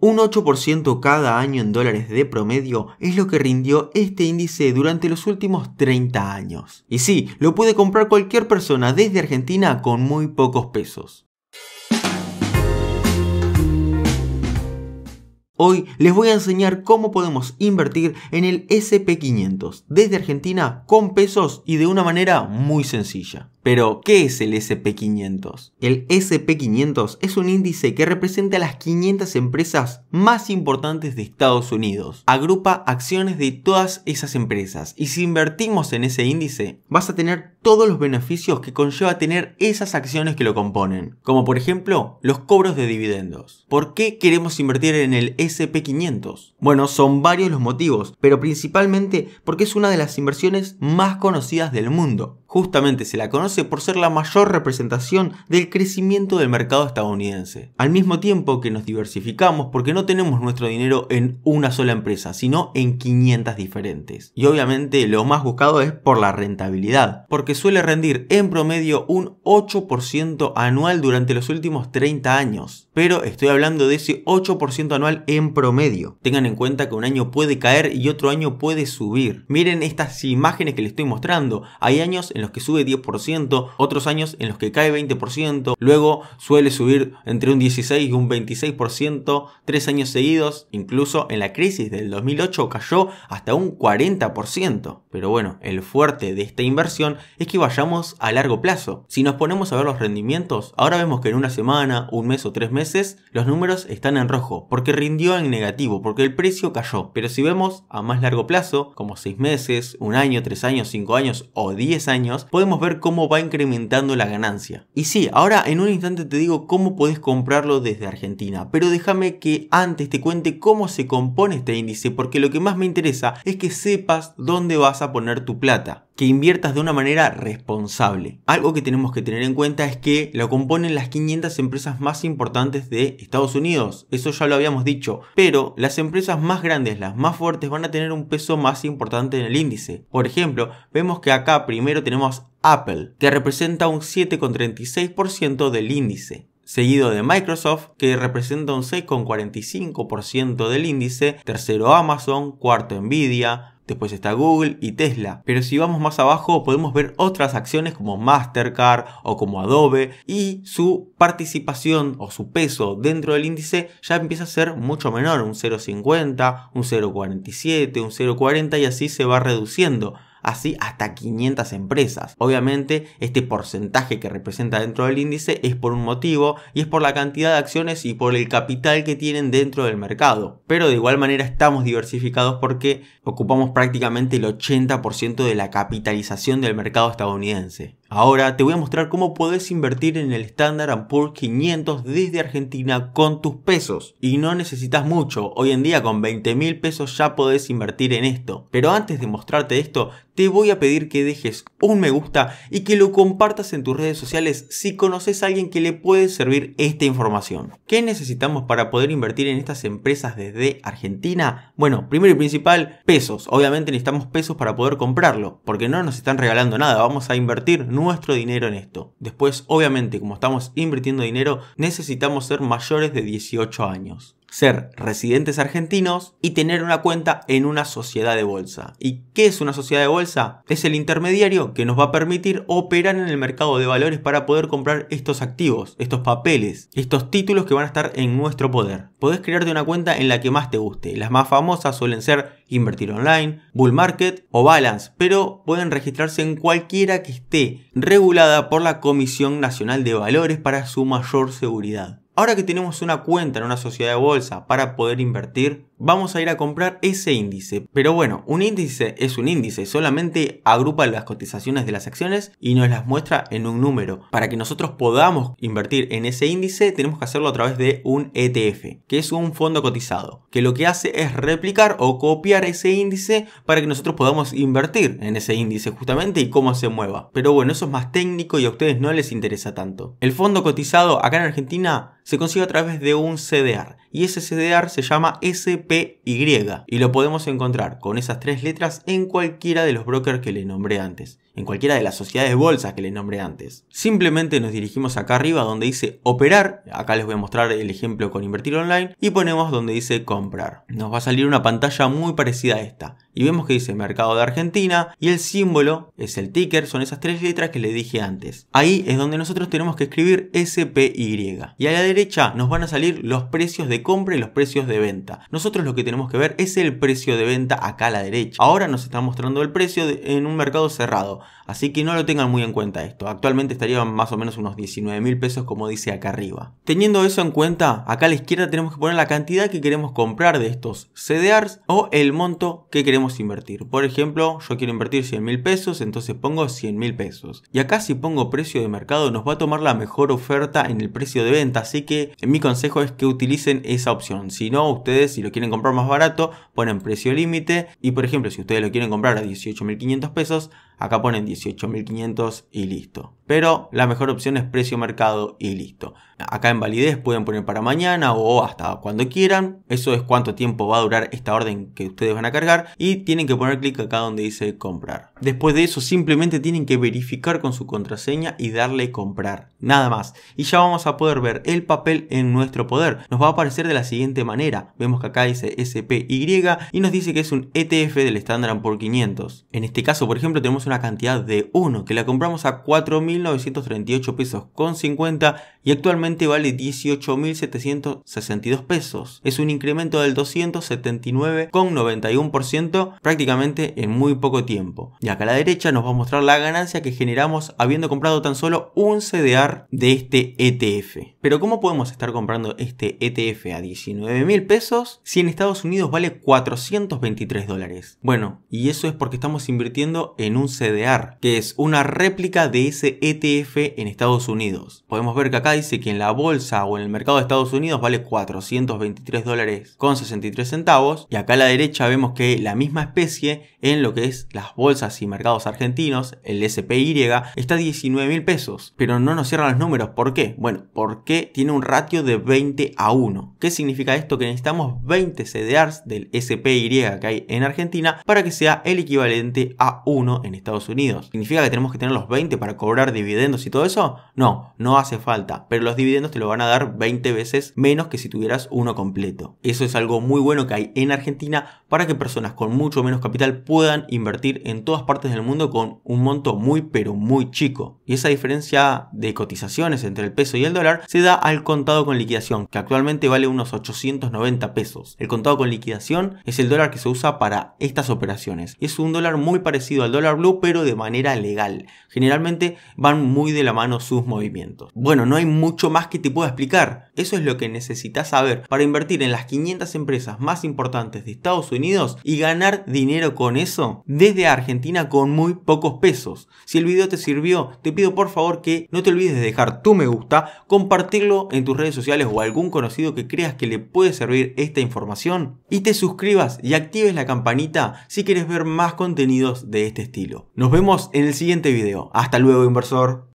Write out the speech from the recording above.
Un 8% cada año en dólares de promedio es lo que rindió este índice durante los últimos 30 años. Y sí, lo puede comprar cualquier persona desde Argentina con muy pocos pesos. Hoy les voy a enseñar cómo podemos invertir en el SP500 desde Argentina con pesos y de una manera muy sencilla. Pero, ¿qué es el SP500? El SP500 es un índice que representa las 500 empresas más importantes de Estados Unidos. Agrupa acciones de todas esas empresas y si invertimos en ese índice, vas a tener todos los beneficios que conlleva tener esas acciones que lo componen, como por ejemplo los cobros de dividendos. ¿Por qué queremos invertir en el SP? SP500? Bueno, son varios los motivos, pero principalmente porque es una de las inversiones más conocidas del mundo. Justamente se la conoce por ser la mayor representación del crecimiento del mercado estadounidense. Al mismo tiempo que nos diversificamos porque no tenemos nuestro dinero en una sola empresa, sino en 500 diferentes. Y obviamente lo más buscado es por la rentabilidad, porque suele rendir en promedio un 8% anual durante los últimos 30 años. Pero estoy hablando de ese 8% anual en promedio. Tengan en cuenta que un año puede caer y otro año puede subir. Miren estas imágenes que les estoy mostrando. Hay años en los que sube 10%, otros años en los que cae 20%, luego suele subir entre un 16 y un 26%, tres años seguidos, incluso en la crisis del 2008 cayó hasta un 40%. Pero bueno, el fuerte de esta inversión es que vayamos a largo plazo. Si nos ponemos a ver los rendimientos, ahora vemos que en una semana, un mes o tres meses, los números están en rojo, porque rindió en negativo, porque el precio cayó. Pero si vemos a más largo plazo, como 6 meses, un año, 3 años, 5 años o 10 años, podemos ver cómo va incrementando la ganancia. Y sí, ahora en un instante te digo cómo podés comprarlo desde Argentina, pero déjame que antes te cuente cómo se compone este índice, porque lo que más me interesa es que sepas dónde vas a poner tu plata que inviertas de una manera responsable. Algo que tenemos que tener en cuenta es que lo componen las 500 empresas más importantes de Estados Unidos, eso ya lo habíamos dicho, pero las empresas más grandes, las más fuertes, van a tener un peso más importante en el índice. Por ejemplo, vemos que acá primero tenemos Apple, que representa un 7,36% del índice seguido de Microsoft, que representa un 6,45% del índice, tercero Amazon, cuarto Nvidia, Después está Google y Tesla. Pero si vamos más abajo podemos ver otras acciones como Mastercard o como Adobe y su participación o su peso dentro del índice ya empieza a ser mucho menor, un 0,50, un 0,47, un 0,40 y así se va reduciendo así hasta 500 empresas. Obviamente este porcentaje que representa dentro del índice es por un motivo y es por la cantidad de acciones y por el capital que tienen dentro del mercado. Pero de igual manera estamos diversificados porque ocupamos prácticamente el 80% de la capitalización del mercado estadounidense. Ahora te voy a mostrar cómo puedes invertir en el Standard Poor's 500 desde Argentina con tus pesos. Y no necesitas mucho, hoy en día con 20 mil pesos ya podés invertir en esto. Pero antes de mostrarte esto, te voy a pedir que dejes un me gusta y que lo compartas en tus redes sociales si conoces a alguien que le puede servir esta información. ¿Qué necesitamos para poder invertir en estas empresas desde Argentina? Bueno, primero y principal, pesos. Obviamente necesitamos pesos para poder comprarlo, porque no nos están regalando nada, vamos a invertir nuestro dinero en esto. Después, obviamente, como estamos invirtiendo dinero, necesitamos ser mayores de 18 años ser residentes argentinos y tener una cuenta en una sociedad de bolsa. ¿Y qué es una sociedad de bolsa? Es el intermediario que nos va a permitir operar en el mercado de valores para poder comprar estos activos, estos papeles, estos títulos que van a estar en nuestro poder. Podés crearte una cuenta en la que más te guste. Las más famosas suelen ser Invertir Online, Bull Market o Balance, pero pueden registrarse en cualquiera que esté regulada por la Comisión Nacional de Valores para su mayor seguridad. Ahora que tenemos una cuenta en una sociedad de bolsa para poder invertir, vamos a ir a comprar ese índice. Pero bueno, un índice es un índice, solamente agrupa las cotizaciones de las acciones y nos las muestra en un número. Para que nosotros podamos invertir en ese índice, tenemos que hacerlo a través de un ETF, que es un fondo cotizado, que lo que hace es replicar o copiar ese índice para que nosotros podamos invertir en ese índice justamente y cómo se mueva. Pero bueno, eso es más técnico y a ustedes no les interesa tanto. El fondo cotizado acá en Argentina se consigue a través de un CDR y ese CDR se llama SP y lo podemos encontrar con esas tres letras en cualquiera de los brokers que le nombré antes en cualquiera de las sociedades de bolsas que les nombré antes. Simplemente nos dirigimos acá arriba donde dice operar, acá les voy a mostrar el ejemplo con invertir online, y ponemos donde dice comprar. Nos va a salir una pantalla muy parecida a esta. Y vemos que dice mercado de Argentina y el símbolo es el ticker, son esas tres letras que les dije antes. Ahí es donde nosotros tenemos que escribir SPY. Y a la derecha nos van a salir los precios de compra y los precios de venta. Nosotros lo que tenemos que ver es el precio de venta acá a la derecha. Ahora nos está mostrando el precio en un mercado cerrado así que no lo tengan muy en cuenta esto. Actualmente estarían más o menos unos 19 mil pesos como dice acá arriba. Teniendo eso en cuenta, acá a la izquierda tenemos que poner la cantidad que queremos comprar de estos CDRs o el monto que queremos invertir. Por ejemplo, yo quiero invertir 100 mil pesos, entonces pongo 100 mil pesos. Y acá si pongo precio de mercado nos va a tomar la mejor oferta en el precio de venta, así que mi consejo es que utilicen esa opción. Si no, ustedes si lo quieren comprar más barato, ponen precio límite y por ejemplo si ustedes lo quieren comprar a 18.500 pesos, Acá ponen 18.500 y listo pero la mejor opción es precio mercado y listo. Acá en validez pueden poner para mañana o hasta cuando quieran. Eso es cuánto tiempo va a durar esta orden que ustedes van a cargar y tienen que poner clic acá donde dice comprar. Después de eso simplemente tienen que verificar con su contraseña y darle comprar. Nada más. Y ya vamos a poder ver el papel en nuestro poder. Nos va a aparecer de la siguiente manera. Vemos que acá dice SPY y nos dice que es un ETF del Standard por 500. En este caso por ejemplo tenemos una cantidad de 1 que la compramos a 4000 938 pesos con 50 y actualmente vale 18.762 pesos. Es un incremento del 279,91% prácticamente en muy poco tiempo. Y acá a la derecha nos va a mostrar la ganancia que generamos habiendo comprado tan solo un CDR de este ETF. Pero ¿cómo podemos estar comprando este ETF a 19.000 pesos si en Estados Unidos vale 423 dólares? Bueno, y eso es porque estamos invirtiendo en un CDR, que es una réplica de ese ETF en Estados Unidos. Podemos ver que acá dice que en la bolsa o en el mercado de Estados Unidos vale 423 dólares con 63 centavos y acá a la derecha vemos que la misma especie en lo que es las bolsas y mercados argentinos, el SPY, está a 19 mil pesos, pero no nos cierran los números. ¿Por qué? Bueno, porque tiene un ratio de 20 a 1. ¿Qué significa esto? Que necesitamos 20 CDRs del SPY que hay en Argentina para que sea el equivalente a 1 en Estados Unidos. Significa que tenemos que tener los 20 para cobrar dividendos y todo eso? No, no hace falta, pero los dividendos te lo van a dar 20 veces menos que si tuvieras uno completo. Eso es algo muy bueno que hay en Argentina para que personas con mucho menos capital puedan invertir en todas partes del mundo con un monto muy pero muy chico. Y esa diferencia de cotizaciones entre el peso y el dólar se da al contado con liquidación, que actualmente vale unos 890 pesos. El contado con liquidación es el dólar que se usa para estas operaciones. Es un dólar muy parecido al dólar blue pero de manera legal. Generalmente va muy de la mano sus movimientos. Bueno, no hay mucho más que te pueda explicar. Eso es lo que necesitas saber para invertir en las 500 empresas más importantes de Estados Unidos y ganar dinero con eso desde Argentina con muy pocos pesos. Si el vídeo te sirvió, te pido por favor que no te olvides de dejar tu me gusta, compartirlo en tus redes sociales o algún conocido que creas que le puede servir esta información y te suscribas y actives la campanita si quieres ver más contenidos de este estilo. Nos vemos en el siguiente video. Hasta luego, inversor. ¡Gracias!